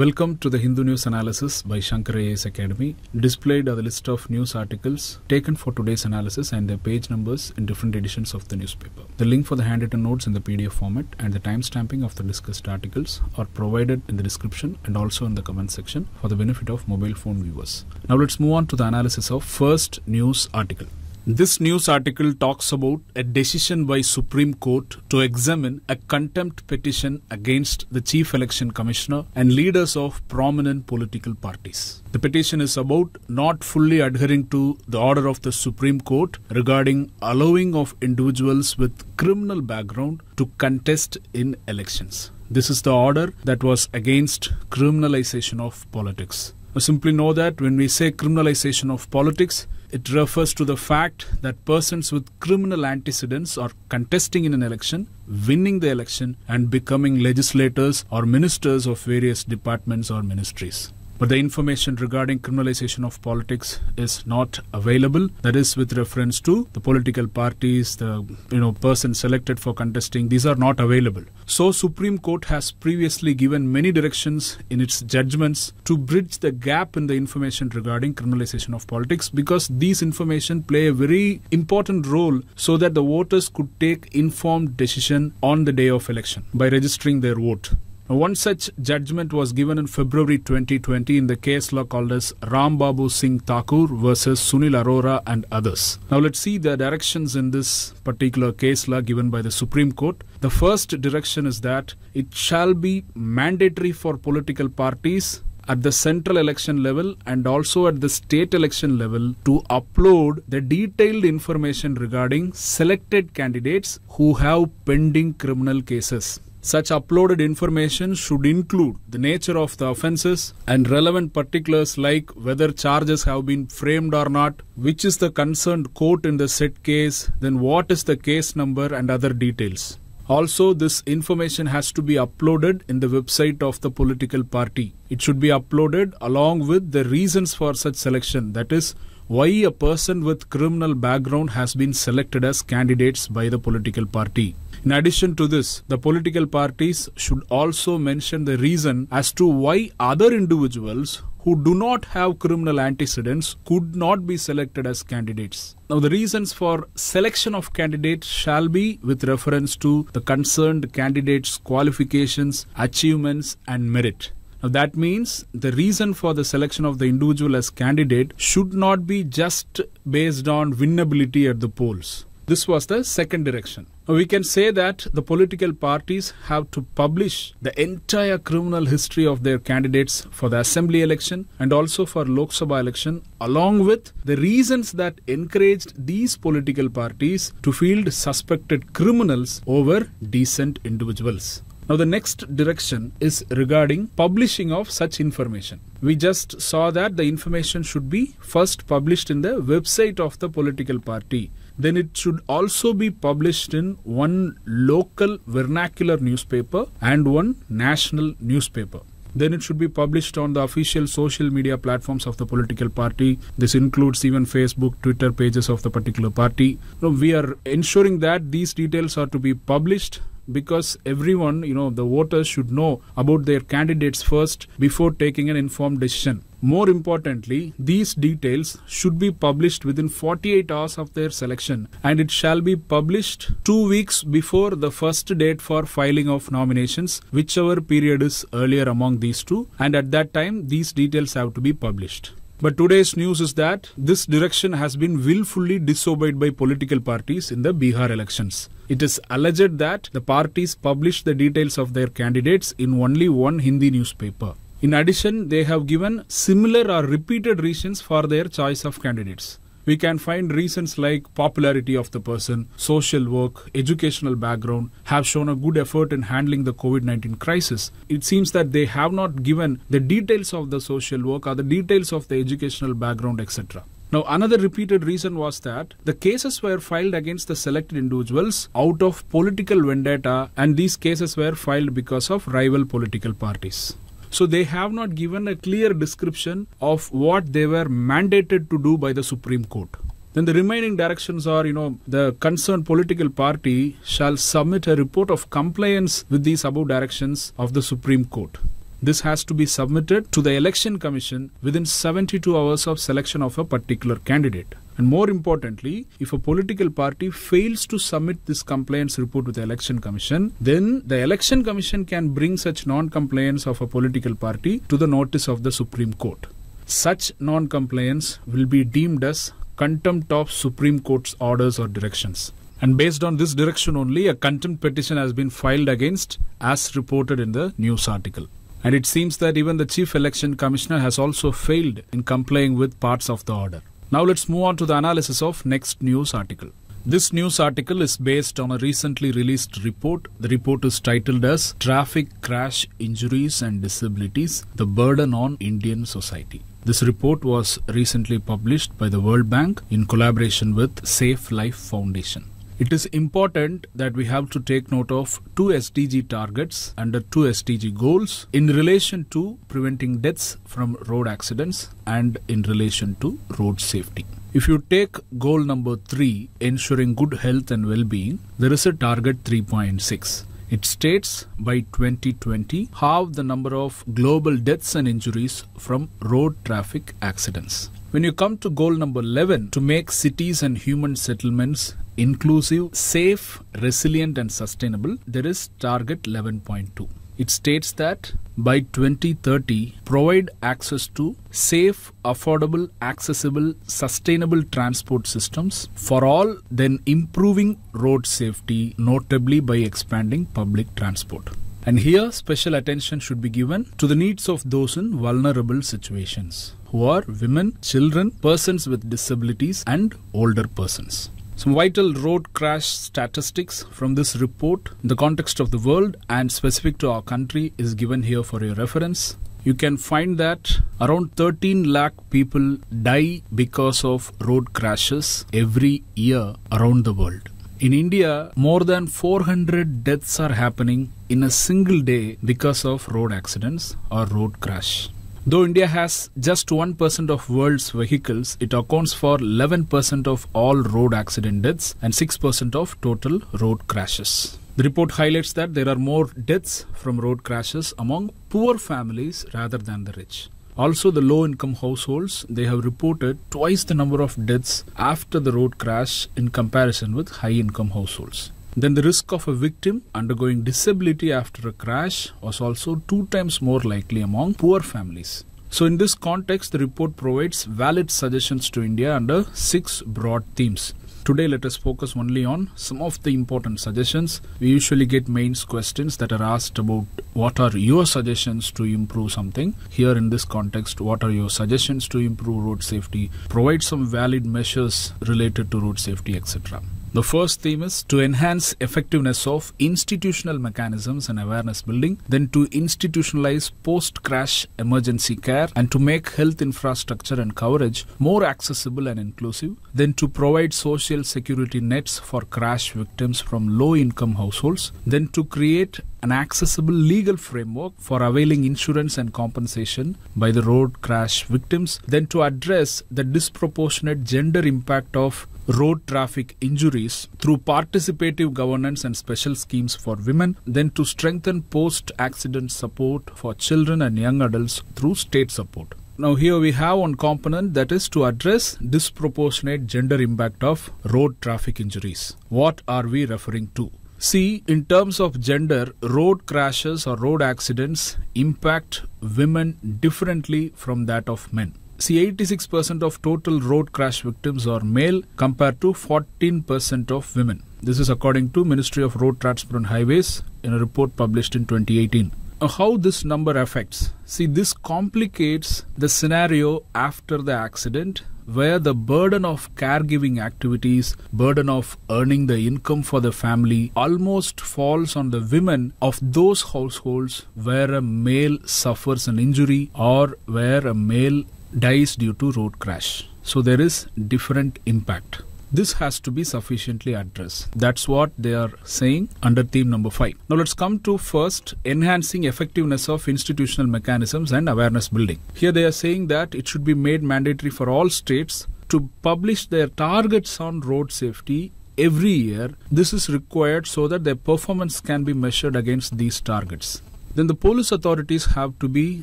Welcome to the Hindu News Analysis by Shankar AS Academy. Displayed are the list of news articles taken for today's analysis and their page numbers in different editions of the newspaper. The link for the handwritten notes in the PDF format and the timestamping of the discussed articles are provided in the description and also in the comment section for the benefit of mobile phone viewers. Now let's move on to the analysis of first news article. This news article talks about a decision by Supreme Court to examine a contempt petition against the Chief Election Commissioner and leaders of prominent political parties. The petition is about not fully adhering to the order of the Supreme Court regarding allowing of individuals with criminal background to contest in elections. This is the order that was against criminalization of politics. We simply know that when we say criminalization of politics, it refers to the fact that persons with criminal antecedents are contesting in an election, winning the election, and becoming legislators or ministers of various departments or ministries but the information regarding criminalization of politics is not available. That is with reference to the political parties, the you know person selected for contesting. These are not available. So Supreme Court has previously given many directions in its judgments to bridge the gap in the information regarding criminalization of politics because these information play a very important role so that the voters could take informed decision on the day of election by registering their vote. One such judgment was given in February 2020 in the case law called as Ram Babu Singh Thakur versus Sunil Arora and others. Now let's see the directions in this particular case law given by the Supreme Court. The first direction is that it shall be mandatory for political parties at the central election level and also at the state election level to upload the detailed information regarding selected candidates who have pending criminal cases. Such uploaded information should include the nature of the offences and relevant particulars like whether charges have been framed or not, which is the concerned court in the said case, then what is the case number and other details. Also, this information has to be uploaded in the website of the political party. It should be uploaded along with the reasons for such selection, that is, why a person with criminal background has been selected as candidates by the political party. In addition to this, the political parties should also mention the reason as to why other individuals who do not have criminal antecedents could not be selected as candidates. Now, the reasons for selection of candidates shall be with reference to the concerned candidate's qualifications, achievements, and merit. Now, that means the reason for the selection of the individual as candidate should not be just based on winnability at the polls. This was the second direction. Now, we can say that the political parties have to publish the entire criminal history of their candidates for the assembly election and also for Lok Sabha election, along with the reasons that encouraged these political parties to field suspected criminals over decent individuals. Now the next direction is regarding publishing of such information. We just saw that the information should be first published in the website of the political party. Then it should also be published in one local vernacular newspaper and one national newspaper then it should be published on the official social media platforms of the political party. This includes even Facebook, Twitter pages of the particular party. Now, we are ensuring that these details are to be published because everyone, you know, the voters should know about their candidates first before taking an informed decision. More importantly, these details should be published within 48 hours of their selection and it shall be published two weeks before the first date for filing of nominations, whichever period is earlier among these two, and at that time, these details have to be published. But today's news is that this direction has been willfully disobeyed by political parties in the Bihar elections. It is alleged that the parties published the details of their candidates in only one Hindi newspaper. In addition, they have given similar or repeated reasons for their choice of candidates we can find reasons like popularity of the person, social work, educational background have shown a good effort in handling the COVID 19 crisis. It seems that they have not given the details of the social work or the details of the educational background, etc. Now, another repeated reason was that the cases were filed against the selected individuals out of political vendetta, and these cases were filed because of rival political parties. So they have not given a clear description of what they were mandated to do by the Supreme Court. Then the remaining directions are, you know, the concerned political party shall submit a report of compliance with these above directions of the Supreme Court. This has to be submitted to the Election Commission within 72 hours of selection of a particular candidate. And more importantly, if a political party fails to submit this compliance report to the Election Commission, then the Election Commission can bring such non-compliance of a political party to the notice of the Supreme Court. Such non-compliance will be deemed as contempt of Supreme Court's orders or directions. And based on this direction only, a contempt petition has been filed against as reported in the news article. And it seems that even the Chief Election Commissioner has also failed in complying with parts of the order. Now let's move on to the analysis of next news article. This news article is based on a recently released report. The report is titled as Traffic Crash Injuries and Disabilities The Burden on Indian Society. This report was recently published by the World Bank in collaboration with Safe Life Foundation. It is important that we have to take note of two SDG targets under two SDG goals in relation to preventing deaths from road accidents and in relation to road safety. If you take goal number 3, ensuring good health and well-being, there is a target 3.6. It states by 2020 halve the number of global deaths and injuries from road traffic accidents. When you come to goal number 11 to make cities and human settlements inclusive, safe, resilient, and sustainable, there is target 11.2. It states that by 2030, provide access to safe, affordable, accessible, sustainable transport systems for all, then improving road safety, notably by expanding public transport. And here, special attention should be given to the needs of those in vulnerable situations who are women, children, persons with disabilities, and older persons. Some vital road crash statistics from this report. The context of the world and specific to our country is given here for your reference. You can find that around 13 lakh people die because of road crashes every year around the world. In India, more than 400 deaths are happening in a single day because of road accidents or road crash. Though India has just 1% of world's vehicles, it accounts for 11% of all road accident deaths and 6% of total road crashes. The report highlights that there are more deaths from road crashes among poor families rather than the rich. Also, the low income households they have reported twice the number of deaths after the road crash in comparison with high income households then the risk of a victim undergoing disability after a crash was also two times more likely among poor families. So, in this context, the report provides valid suggestions to India under six broad themes. Today, let us focus only on some of the important suggestions. We usually get mains questions that are asked about what are your suggestions to improve something. Here, in this context, what are your suggestions to improve road safety? Provide some valid measures related to road safety, etc. The first theme is to enhance effectiveness of institutional mechanisms and awareness building, then to institutionalize post-crash emergency care and to make health infrastructure and coverage more accessible and inclusive, then to provide social security nets for crash victims from low-income households, then to create an accessible legal framework for availing insurance and compensation by the road crash victims, then to address the disproportionate gender impact of road traffic injuries through participative governance and special schemes for women, then to strengthen post accident support for children and young adults through state support. Now, here we have one component that is to address disproportionate gender impact of road traffic injuries. What are we referring to? See, in terms of gender, road crashes or road accidents impact women differently from that of men. See, 86% of total road crash victims are male compared to 14% of women. This is according to Ministry of Road Transport and Highways in a report published in 2018 uh, how this number affects. See, this complicates the scenario after the accident where the burden of caregiving activities, burden of earning the income for the family almost falls on the women of those households where a male suffers an injury or where a male dies due to road crash. So there is different impact. This has to be sufficiently addressed. That's what they are saying under theme number 5. Now let's come to first enhancing effectiveness of institutional mechanisms and awareness building. Here they are saying that it should be made mandatory for all states to publish their targets on road safety every year. This is required so that their performance can be measured against these targets then the police authorities have to be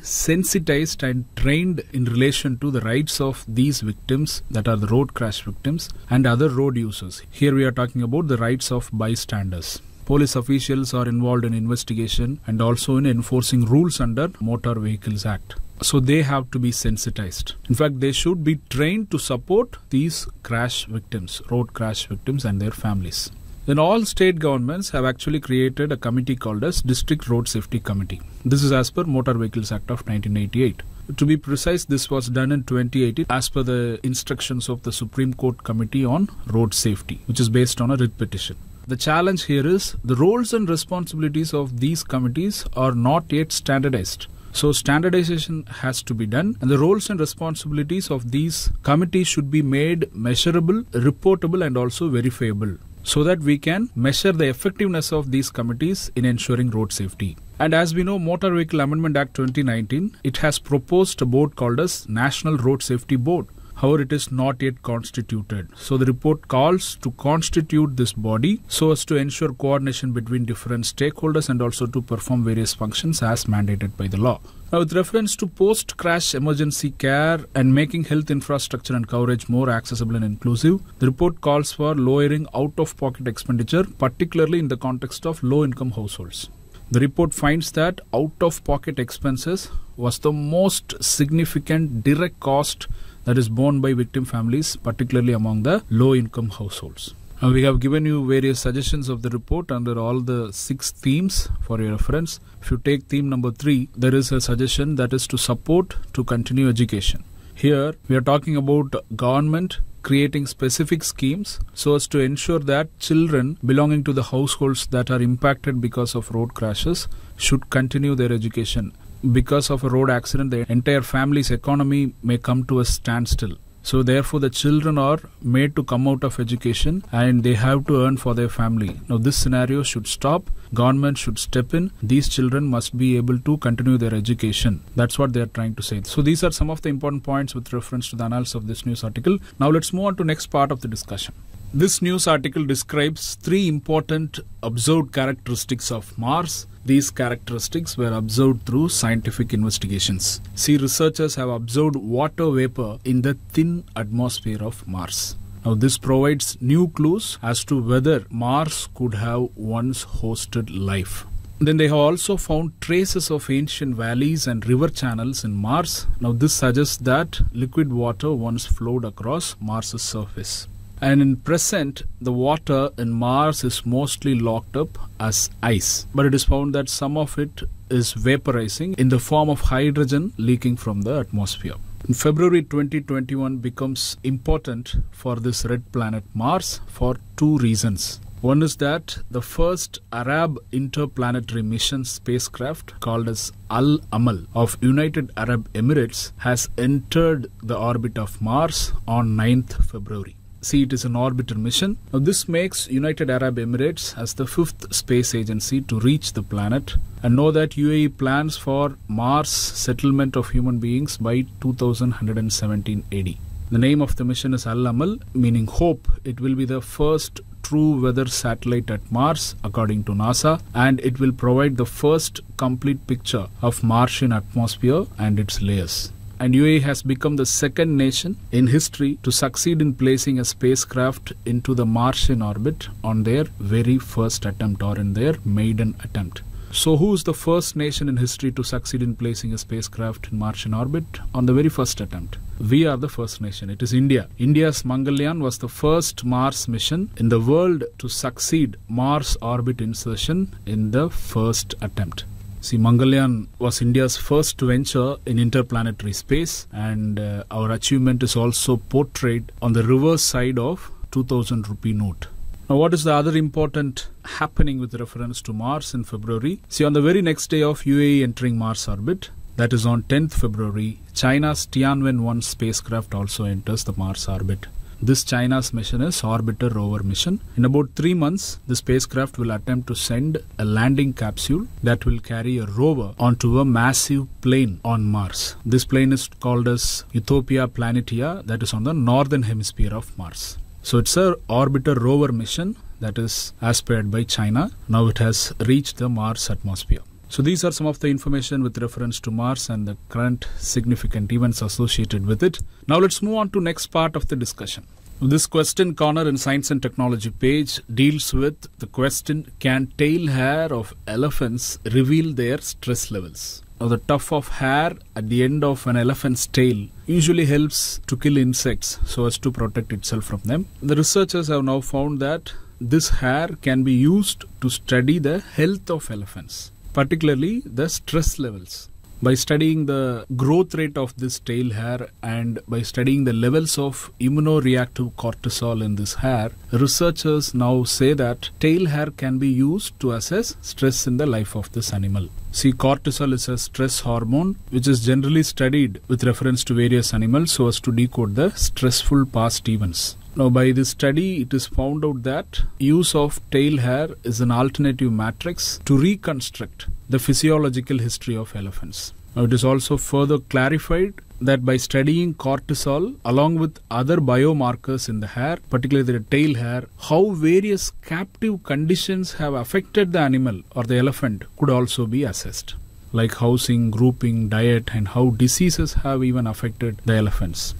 sensitized and trained in relation to the rights of these victims that are the road crash victims and other road users. Here we are talking about the rights of bystanders. Police officials are involved in investigation and also in enforcing rules under Motor Vehicles Act. So they have to be sensitized. In fact, they should be trained to support these crash victims, road crash victims and their families then all state governments have actually created a committee called as District Road Safety Committee. This is as per Motor Vehicles Act of 1988. To be precise, this was done in 2018 as per the instructions of the Supreme Court Committee on Road Safety, which is based on a writ petition. The challenge here is the roles and responsibilities of these committees are not yet standardized. So standardization has to be done and the roles and responsibilities of these committees should be made measurable, reportable and also verifiable so that we can measure the effectiveness of these committees in ensuring road safety. And as we know, Motor Vehicle Amendment Act 2019, it has proposed a board called as National Road Safety Board. However, it is not yet constituted. So the report calls to constitute this body so as to ensure coordination between different stakeholders and also to perform various functions as mandated by the law. Now, with reference to post crash emergency care and making health infrastructure and coverage more accessible and inclusive, the report calls for lowering out of pocket expenditure, particularly in the context of low income households. The report finds that out of pocket expenses was the most significant direct cost that is borne by victim families, particularly among the low income households. Uh, we have given you various suggestions of the report under all the six themes for your reference. If you take theme number three, there is a suggestion that is to support to continue education. Here we are talking about government creating specific schemes so as to ensure that children belonging to the households that are impacted because of road crashes should continue their education. Because of a road accident, the entire family's economy may come to a standstill. So, therefore, the children are made to come out of education and they have to earn for their family. Now, this scenario should stop. Government should step in. These children must be able to continue their education. That's what they are trying to say. So, these are some of the important points with reference to the analysis of this news article. Now, let's move on to next part of the discussion. This news article describes three important observed characteristics of Mars. These characteristics were observed through scientific investigations. See, researchers have observed water vapor in the thin atmosphere of Mars. Now, this provides new clues as to whether Mars could have once hosted life. Then they have also found traces of ancient valleys and river channels in Mars. Now, this suggests that liquid water once flowed across Mars's surface. And in present, the water in Mars is mostly locked up as ice. But it is found that some of it is vaporizing in the form of hydrogen leaking from the atmosphere. In February 2021 becomes important for this red planet Mars for two reasons. One is that the first Arab interplanetary mission spacecraft called as Al Amal of United Arab Emirates has entered the orbit of Mars on 9th February. See, it is an orbital mission. Now, this makes United Arab Emirates as the fifth space agency to reach the planet. And know that UAE plans for Mars settlement of human beings by 2117 AD. The name of the mission is Al Amal, meaning hope. It will be the first true weather satellite at Mars, according to NASA, and it will provide the first complete picture of Martian atmosphere and its layers and UAE has become the second nation in history to succeed in placing a spacecraft into the Martian orbit on their very first attempt or in their maiden attempt. So, who is the first nation in history to succeed in placing a spacecraft in Martian orbit on the very first attempt? We are the first nation. It is India. India's Mangalyaan was the first Mars mission in the world to succeed Mars orbit insertion in the first attempt. See, Mangalyaan was India's first venture in interplanetary space, and uh, our achievement is also portrayed on the reverse side of 2000 rupee note. Now, what is the other important happening with reference to Mars in February? See, on the very next day of UAE entering Mars orbit, that is on 10th February, China's Tianwen 1 spacecraft also enters the Mars orbit. This China's mission is Orbiter Rover mission. In about three months, the spacecraft will attempt to send a landing capsule that will carry a rover onto a massive plane on Mars. This plane is called as Utopia Planitia, that is on the northern hemisphere of Mars. So it's a Orbiter Rover mission that is aspired by China. Now it has reached the Mars atmosphere. So these are some of the information with reference to Mars and the current significant events associated with it. Now let's move on to next part of the discussion. This question corner in Science and Technology page deals with the question can tail hair of elephants reveal their stress levels? Now the tuft of hair at the end of an elephant's tail usually helps to kill insects so as to protect itself from them. The researchers have now found that this hair can be used to study the health of elephants particularly the stress levels. By studying the growth rate of this tail hair and by studying the levels of immunoreactive cortisol in this hair, researchers now say that tail hair can be used to assess stress in the life of this animal. See, cortisol is a stress hormone which is generally studied with reference to various animals so as to decode the stressful past events. Now by this study it is found out that use of tail hair is an alternative matrix to reconstruct the physiological history of elephants. Now it is also further clarified that by studying cortisol along with other biomarkers in the hair, particularly the tail hair, how various captive conditions have affected the animal or the elephant could also be assessed, like housing, grouping, diet, and how diseases have even affected the elephants.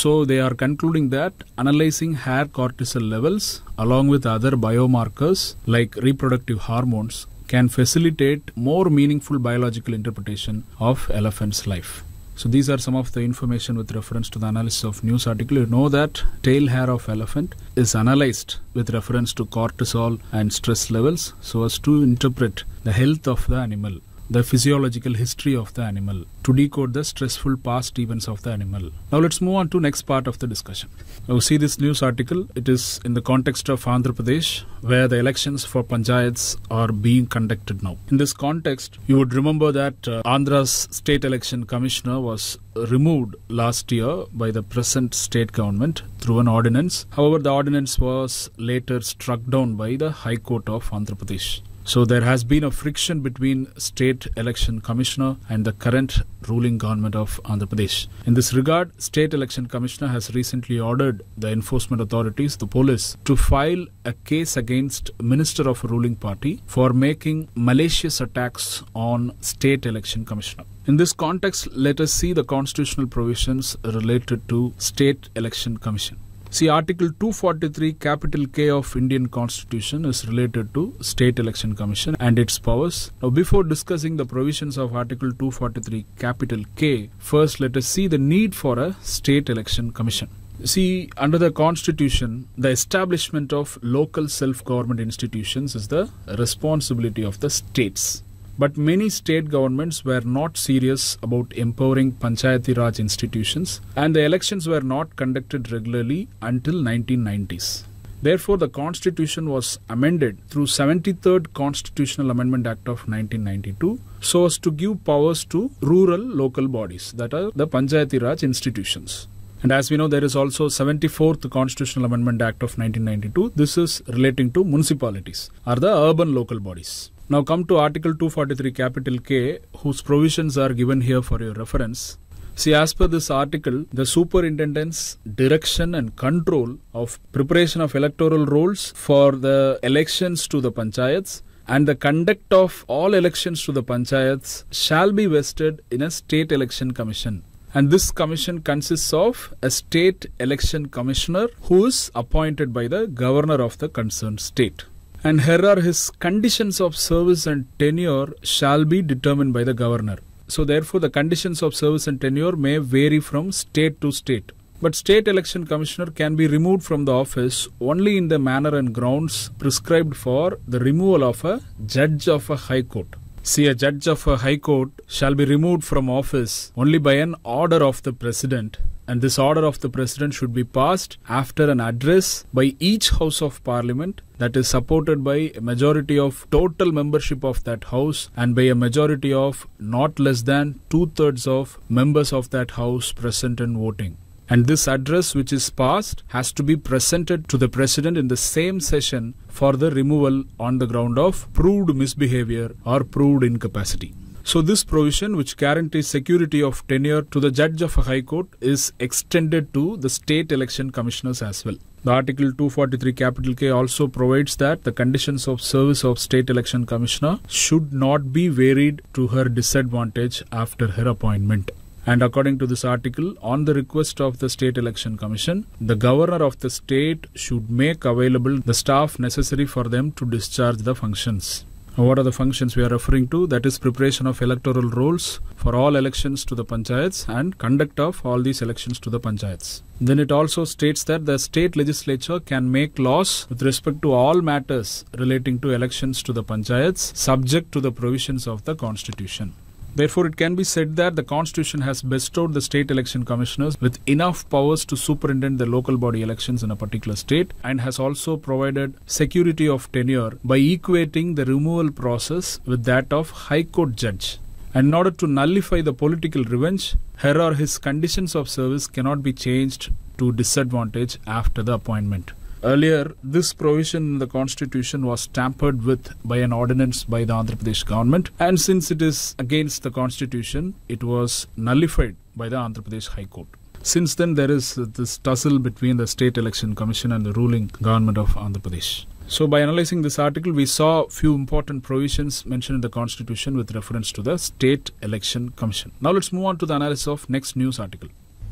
So they are concluding that analyzing hair cortisol levels along with other biomarkers like reproductive hormones can facilitate more meaningful biological interpretation of elephant's life. So these are some of the information with reference to the analysis of news article. You know that tail hair of elephant is analyzed with reference to cortisol and stress levels so as to interpret the health of the animal the physiological history of the animal to decode the stressful past events of the animal. Now let's move on to next part of the discussion. Now see this news article. It is in the context of Andhra Pradesh where the elections for panchayats are being conducted now. In this context, you would remember that uh, Andhra's state election commissioner was removed last year by the present state government through an ordinance. However, the ordinance was later struck down by the High Court of Andhra Pradesh. So there has been a friction between state election commissioner and the current ruling government of Andhra Pradesh. In this regard, state election commissioner has recently ordered the enforcement authorities, the police, to file a case against minister of ruling party for making malicious attacks on state election commissioner. In this context, let us see the constitutional provisions related to state election commission. See, Article 243, capital K of Indian Constitution is related to State Election Commission and its powers. Now, before discussing the provisions of Article 243, capital K, first let us see the need for a State Election Commission. See, under the Constitution, the establishment of local self government institutions is the responsibility of the states. But many state governments were not serious about empowering Panchayati Raj institutions, and the elections were not conducted regularly until 1990s. Therefore, the constitution was amended through 73rd Constitutional Amendment Act of 1992 so as to give powers to rural local bodies, that are the Panchayati Raj institutions. And as we know, there is also 74th Constitutional Amendment Act of 1992. This is relating to municipalities or the urban local bodies. Now come to Article 243 capital K whose provisions are given here for your reference. See, as per this article, the superintendent's direction and control of preparation of electoral rolls for the elections to the panchayats and the conduct of all elections to the panchayats shall be vested in a state election commission. And this commission consists of a state election commissioner who is appointed by the governor of the concerned state and here are his conditions of service and tenure shall be determined by the governor. So therefore the conditions of service and tenure may vary from state to state. But state election commissioner can be removed from the office only in the manner and grounds prescribed for the removal of a judge of a high court. See, a judge of a high court shall be removed from office only by an order of the president and this order of the President should be passed after an address by each House of Parliament that is supported by a majority of total membership of that House and by a majority of not less than two thirds of members of that House present and voting. And this address which is passed has to be presented to the President in the same session for the removal on the ground of proved misbehavior or proved incapacity. So, this provision, which guarantees security of tenure to the judge of a High Court, is extended to the state election commissioners as well. The Article 243 capital K also provides that the conditions of service of state election commissioner should not be varied to her disadvantage after her appointment. And according to this article, on the request of the State Election Commission, the governor of the state should make available the staff necessary for them to discharge the functions. What are the functions we are referring to? That is preparation of electoral rolls for all elections to the panchayats and conduct of all these elections to the panchayats. Then it also states that the state legislature can make laws with respect to all matters relating to elections to the panchayats subject to the provisions of the constitution. Therefore, it can be said that the Constitution has bestowed the state election commissioners with enough powers to superintend the local body elections in a particular state and has also provided security of tenure by equating the removal process with that of High Court judge. And in order to nullify the political revenge, her or his conditions of service cannot be changed to disadvantage after the appointment. Earlier, this provision in the constitution was tampered with by an ordinance by the Andhra Pradesh government, and since it is against the constitution, it was nullified by the Andhra Pradesh High Court. Since then, there is this tussle between the State Election Commission and the ruling government of Andhra Pradesh. So, by analyzing this article, we saw few important provisions mentioned in the Constitution with reference to the State Election Commission. Now, let's move on to the analysis of next news article.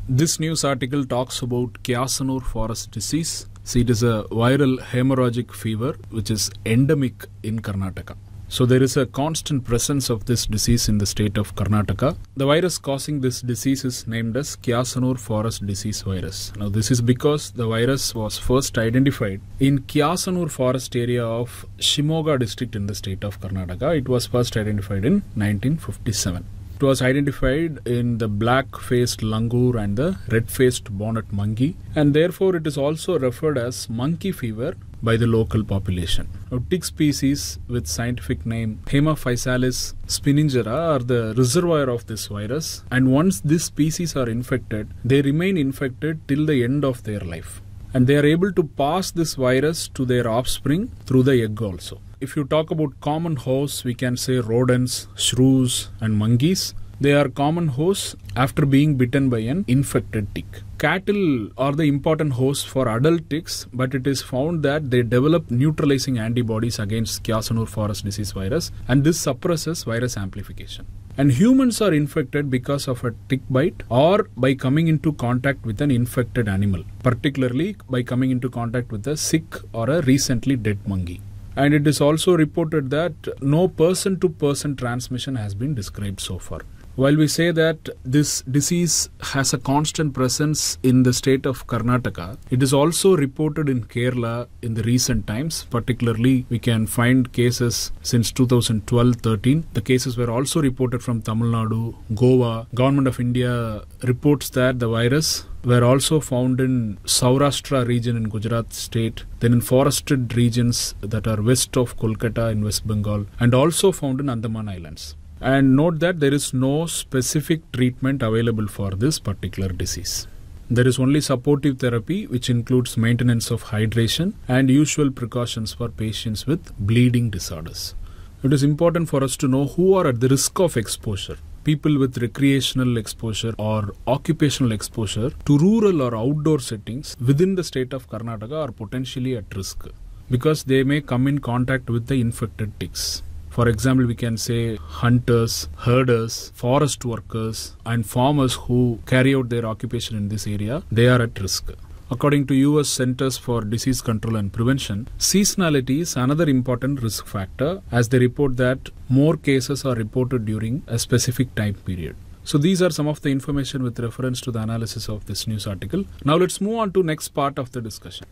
This news article talks about Kyasanur forest disease See, it is a viral hemorrhagic fever which is endemic in Karnataka. So there is a constant presence of this disease in the state of Karnataka. The virus causing this disease is named as Kyasanur forest disease virus. Now this is because the virus was first identified in Kyasanur forest area of Shimoga district in the state of Karnataka. It was first identified in 1957. It was identified in the black-faced langur and the red-faced bonnet monkey and therefore it is also referred as monkey fever by the local population. Now, tick species with scientific name Hemaphysalis spiningera are the reservoir of this virus and once these species are infected, they remain infected till the end of their life and they are able to pass this virus to their offspring through the egg also. If you talk about common hosts, we can say rodents, shrews, and monkeys. They are common hosts after being bitten by an infected tick. Cattle are the important hosts for adult ticks, but it is found that they develop neutralizing antibodies against kyasanur forest disease virus, and this suppresses virus amplification. And humans are infected because of a tick bite or by coming into contact with an infected animal, particularly by coming into contact with a sick or a recently dead monkey. And it is also reported that no person to person transmission has been described so far. While we say that this disease has a constant presence in the state of Karnataka, it is also reported in Kerala in the recent times. Particularly, we can find cases since 2012-13. The cases were also reported from Tamil Nadu, Goa. Government of India reports that the virus were also found in Saurashtra region in Gujarat state, then in forested regions that are west of Kolkata in West Bengal, and also found in Andaman Islands. And note that there is no specific treatment available for this particular disease. There is only supportive therapy, which includes maintenance of hydration and usual precautions for patients with bleeding disorders. It is important for us to know who are at the risk of exposure. People with recreational exposure or occupational exposure to rural or outdoor settings within the state of Karnataka are potentially at risk because they may come in contact with the infected ticks. For example, we can say hunters, herders, forest workers, and farmers who carry out their occupation in this area, they are at risk. According to US Centers for Disease Control and Prevention, seasonality is another important risk factor as they report that more cases are reported during a specific time period. So these are some of the information with reference to the analysis of this news article. Now let's move on to next part of the discussion.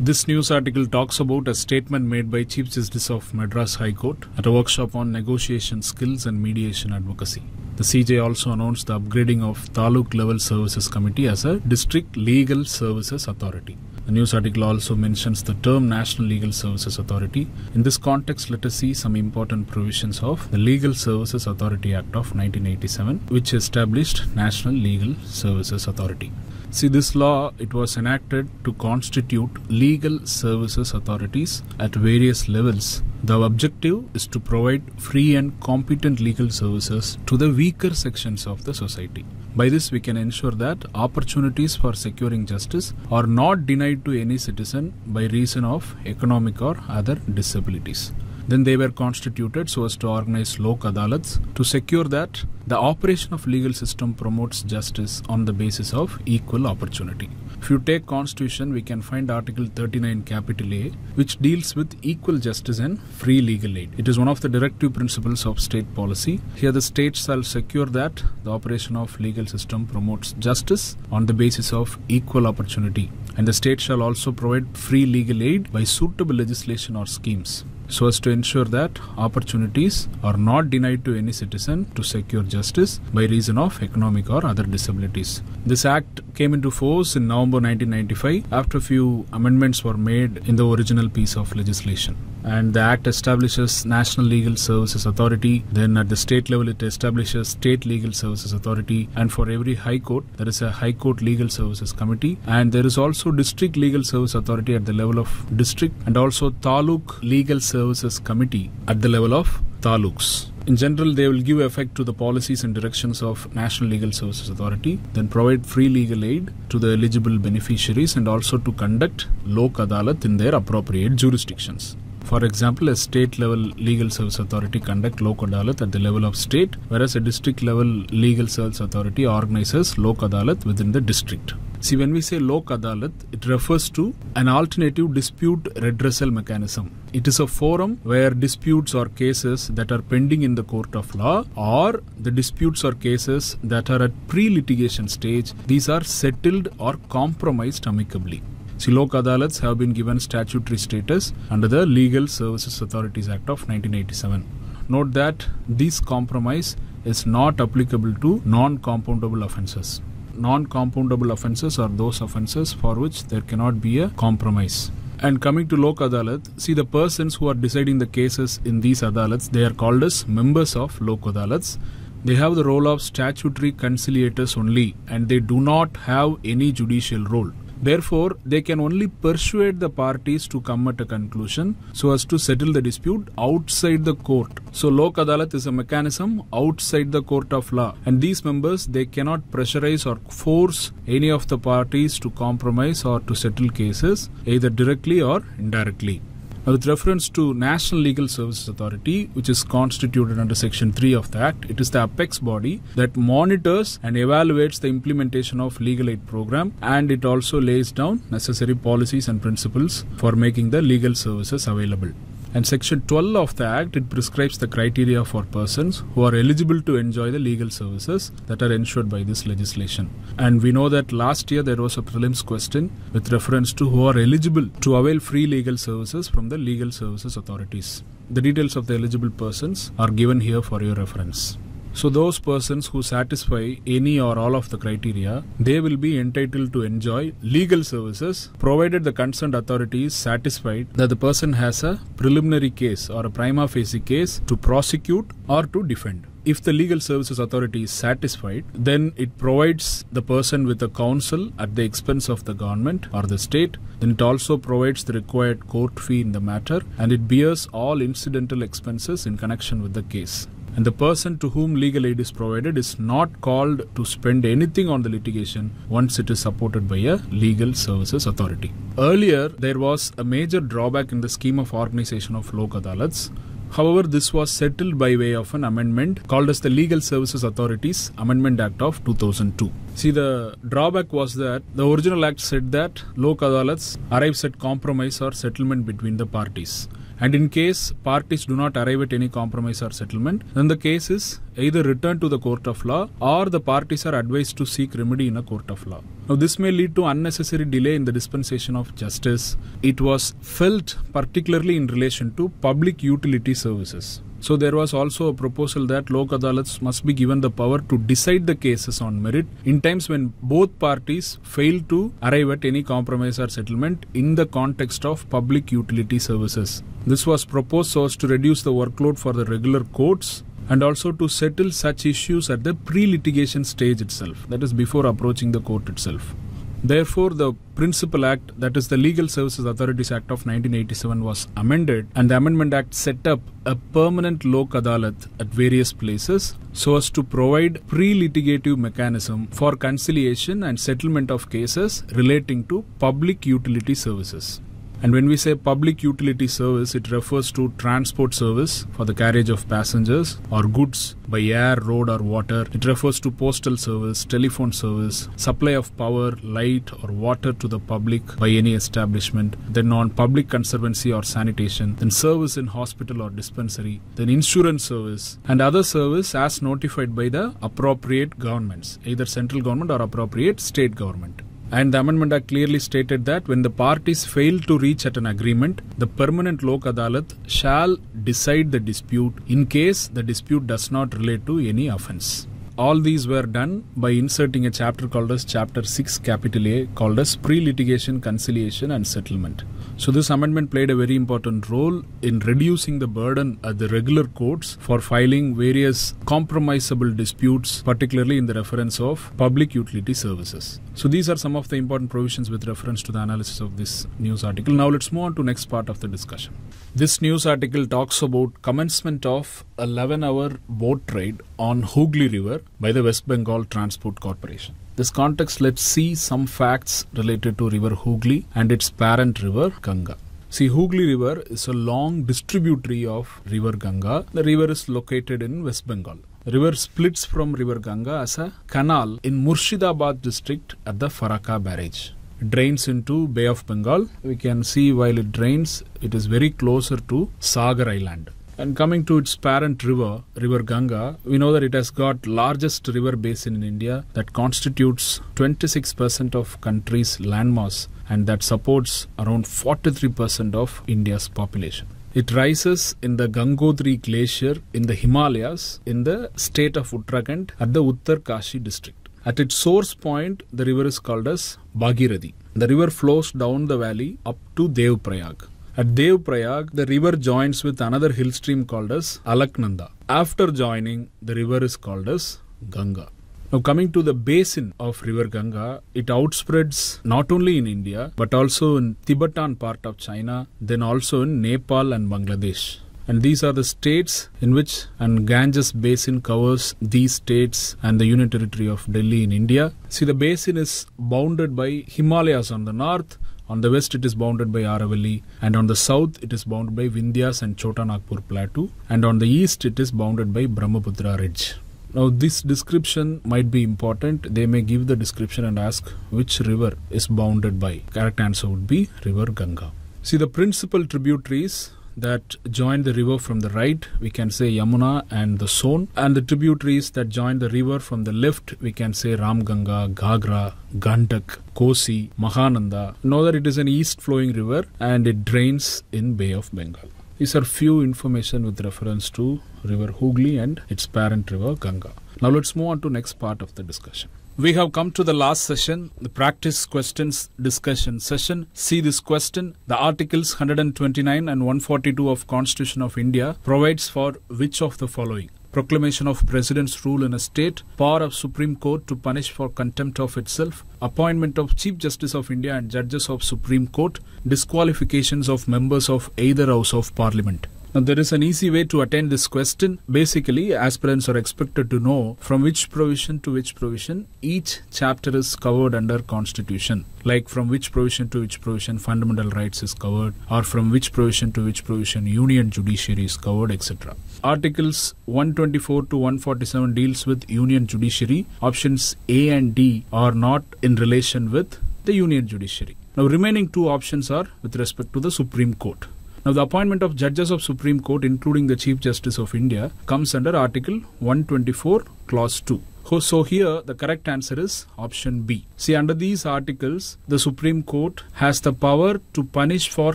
This news article talks about a statement made by Chief Justice of Madras High Court at a workshop on negotiation skills and mediation advocacy. The CJ also announced the upgrading of Taluk Level Services Committee as a District Legal Services Authority. The news article also mentions the term National Legal Services Authority. In this context, let us see some important provisions of the Legal Services Authority Act of 1987, which established National Legal Services Authority. See, this law, it was enacted to constitute legal services authorities at various levels. The objective is to provide free and competent legal services to the weaker sections of the society. By this, we can ensure that opportunities for securing justice are not denied to any citizen by reason of economic or other disabilities. Then they were constituted so as to organize lok adalats to secure that the operation of legal system promotes justice on the basis of equal opportunity. If you take constitution, we can find article 39 capital A which deals with equal justice and free legal aid. It is one of the directive principles of state policy. Here the state shall secure that the operation of legal system promotes justice on the basis of equal opportunity and the state shall also provide free legal aid by suitable legislation or schemes so as to ensure that opportunities are not denied to any citizen to secure justice by reason of economic or other disabilities. This act came into force in November 1995 after a few amendments were made in the original piece of legislation and the act establishes national legal services authority then at the state level it establishes state legal services authority and for every high court there is a high court legal services committee and there is also district legal service authority at the level of district and also taluk legal services committee at the level of taluks in general, they will give effect to the policies and directions of National Legal Services Authority, then provide free legal aid to the eligible beneficiaries and also to conduct Lok Adalat in their appropriate jurisdictions. For example, a state level legal service authority conduct lok adalat at the level of state, whereas a district level legal service authority organizes lok adalat within the district. See, when we say lok adalat, it refers to an alternative dispute redressal mechanism. It is a forum where disputes or cases that are pending in the court of law or the disputes or cases that are at pre-litigation stage, these are settled or compromised amicably. See, adalats have been given statutory status under the Legal Services Authorities Act of 1987. Note that this compromise is not applicable to non-compoundable offences. Non-compoundable offences are those offences for which there cannot be a compromise. And coming to Lok Adalat, see the persons who are deciding the cases in these Adalats, they are called as members of Lok Adalats. They have the role of statutory conciliators only and they do not have any judicial role. Therefore, they can only persuade the parties to come at a conclusion so as to settle the dispute outside the court. So, Lok Adalat is a mechanism outside the court of law, and these members they cannot pressurize or force any of the parties to compromise or to settle cases either directly or indirectly. Now, with reference to National Legal Services Authority, which is constituted under Section 3 of the Act, it is the apex body that monitors and evaluates the implementation of legal aid program and it also lays down necessary policies and principles for making the legal services available. And Section 12 of the Act, it prescribes the criteria for persons who are eligible to enjoy the legal services that are ensured by this legislation. And we know that last year there was a prelims question with reference to who are eligible to avail free legal services from the legal services authorities. The details of the eligible persons are given here for your reference. So those persons who satisfy any or all of the criteria, they will be entitled to enjoy legal services provided the concerned authority is satisfied that the person has a preliminary case or a prima facie case to prosecute or to defend if the legal services authority is satisfied, then it provides the person with a counsel at the expense of the government or the state. Then it also provides the required court fee in the matter and it bears all incidental expenses in connection with the case and the person to whom legal aid is provided is not called to spend anything on the litigation once it is supported by a legal services authority. Earlier, there was a major drawback in the scheme of organization of Lok Adalats. However, this was settled by way of an amendment called as the Legal Services Authorities Amendment Act of 2002. See, the drawback was that the original act said that Lok Adalats arrives at compromise or settlement between the parties. And in case parties do not arrive at any compromise or settlement, then the case is either returned to the court of law or the parties are advised to seek remedy in a court of law. Now, this may lead to unnecessary delay in the dispensation of justice. It was felt particularly in relation to public utility services. So there was also a proposal that Lok Adalats must be given the power to decide the cases on merit in times when both parties fail to arrive at any compromise or settlement in the context of public utility services. This was proposed so as to reduce the workload for the regular courts and also to settle such issues at the pre litigation stage itself, that is, before approaching the court itself. Therefore, the Principal Act, that is the Legal Services Authorities Act of 1987, was amended, and the Amendment Act set up a permanent Lok Adalat at various places so as to provide pre-litigative mechanism for conciliation and settlement of cases relating to public utility services. And when we say public utility service, it refers to transport service for the carriage of passengers or goods by air, road, or water. It refers to postal service, telephone service, supply of power, light, or water to the public by any establishment, then on public conservancy or sanitation, then service in hospital or dispensary, then insurance service, and other service as notified by the appropriate governments, either central government or appropriate state government. And the Amendment Act clearly stated that when the parties fail to reach at an agreement, the permanent Lok Adalat shall decide the dispute in case the dispute does not relate to any offence. All these were done by inserting a chapter called as Chapter 6 Capital A called as Pre-Litigation Conciliation and Settlement. So, this amendment played a very important role in reducing the burden at the regular courts for filing various compromisable disputes, particularly in the reference of public utility services. So, these are some of the important provisions with reference to the analysis of this news article. Now, let's move on to next part of the discussion. This news article talks about commencement of 11 hour boat ride on Hooghly River by the West Bengal Transport Corporation. This context let's see some facts related to river Hooghly and its parent river Ganga. See, Hooghly River is a long distributary of River Ganga. The river is located in West Bengal. The river splits from River Ganga as a canal in Murshidabad district at the Faraka barrage. It drains into Bay of Bengal. We can see while it drains, it is very closer to Sagar Island. And coming to its parent river, River Ganga, we know that it has got largest river basin in India that constitutes 26% of country's landmass and that supports around 43% of India's population. It rises in the Gangodri glacier in the Himalayas in the state of Uttarakhand at the Uttar Kashi district. At its source point, the river is called as Bhagirathi. The river flows down the valley up to Dev Prayag. At Dev Prayag, the river joins with another hill stream called as Alaknanda. After joining, the river is called as Ganga. Now, coming to the basin of River Ganga, it outspreads not only in India but also in Tibetan part of China, then also in Nepal and Bangladesh. And these are the states in which and Ganges basin covers these states and the Union territory of Delhi in India. See, the basin is bounded by Himalayas on the north on the west, it is bounded by Aravalli, and on the south, it is bounded by Vindhyas and Chota Nagpur Plateau, and on the east, it is bounded by Brahmaputra Ridge. Now, this description might be important. They may give the description and ask which river is bounded by. Correct answer would be River Ganga. See, the principal tributaries that join the river from the right, we can say Yamuna and the Son, and the tributaries that join the river from the left, we can say Ramganga, Ghagra, Gandak, Kosi, Mahananda. Know that it is an east flowing river and it drains in Bay of Bengal. These are few information with reference to river Hooghly and its parent river Ganga. Now let's move on to next part of the discussion. We have come to the last session, the practice questions discussion session. See this question. The articles 129 and 142 of Constitution of India provides for which of the following? proclamation of president's rule in a state, power of Supreme Court to punish for contempt of itself, appointment of Chief Justice of India and judges of Supreme Court, disqualifications of members of either house of parliament. Now, there is an easy way to attend this question. Basically, aspirants are expected to know from which provision to which provision each chapter is covered under Constitution. Like from which provision to which provision fundamental rights is covered, or from which provision to which provision union judiciary is covered, etc. Articles 124 to 147 deals with union judiciary. Options A and D are not in relation with the union judiciary. Now, remaining two options are with respect to the Supreme Court. Now, the appointment of judges of Supreme Court, including the Chief Justice of India, comes under Article 124, Clause 2. So here the correct answer is option B. See under these articles the Supreme Court has the power to punish for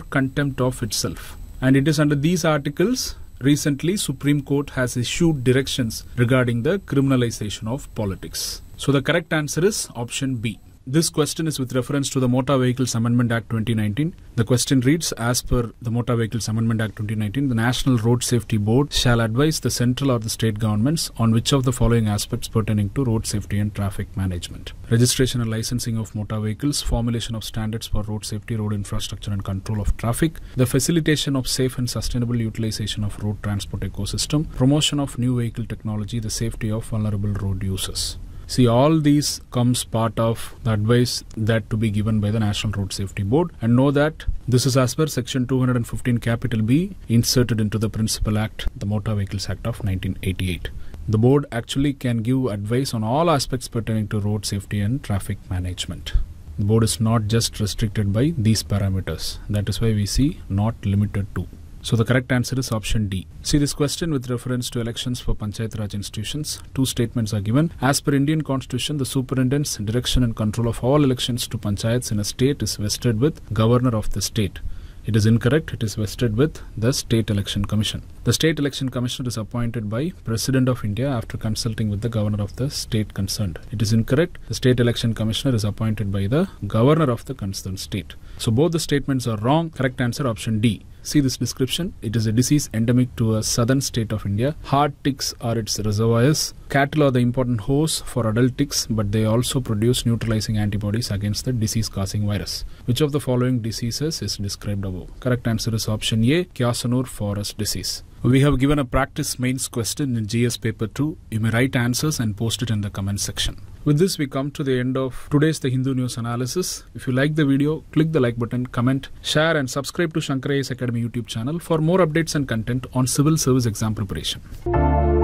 contempt of itself and it is under these articles recently Supreme Court has issued directions regarding the criminalization of politics. So the correct answer is option B. This question is with reference to the Motor Vehicles Amendment Act 2019. The question reads As per the Motor Vehicles Amendment Act 2019, the National Road Safety Board shall advise the central or the state governments on which of the following aspects pertaining to road safety and traffic management registration and licensing of motor vehicles, formulation of standards for road safety, road infrastructure, and control of traffic, the facilitation of safe and sustainable utilization of road transport ecosystem, promotion of new vehicle technology, the safety of vulnerable road users. See, all these comes part of the advice that to be given by the National Road Safety Board and know that this is as per section 215 capital B inserted into the Principal Act, the Motor Vehicles Act of 1988. The board actually can give advice on all aspects pertaining to road safety and traffic management. The board is not just restricted by these parameters. That is why we see not limited to. So the correct answer is option D. See this question with reference to elections for Panchayat Raj institutions. Two statements are given. As per Indian constitution, the superintendent's direction and control of all elections to panchayats in a state is vested with governor of the state. It is incorrect. It is vested with the State Election Commission. The State Election Commissioner is appointed by President of India after consulting with the Governor of the state concerned. It is incorrect. The State Election Commissioner is appointed by the Governor of the concerned state. So both the statements are wrong. Correct answer option D. See this description. It is a disease endemic to a southern state of India. Hard ticks are its reservoirs. Cattle are the important hosts for adult ticks, but they also produce neutralizing antibodies against the disease-causing virus. Which of the following diseases is described above? Correct answer is option A, Kiasanur forest disease. We have given a practice mains question in GS paper 2. You may write answers and post it in the comment section. With this, we come to the end of today's The Hindu News Analysis. If you like the video, click the like button, comment, share and subscribe to Shankar Academy YouTube channel for more updates and content on civil service exam preparation.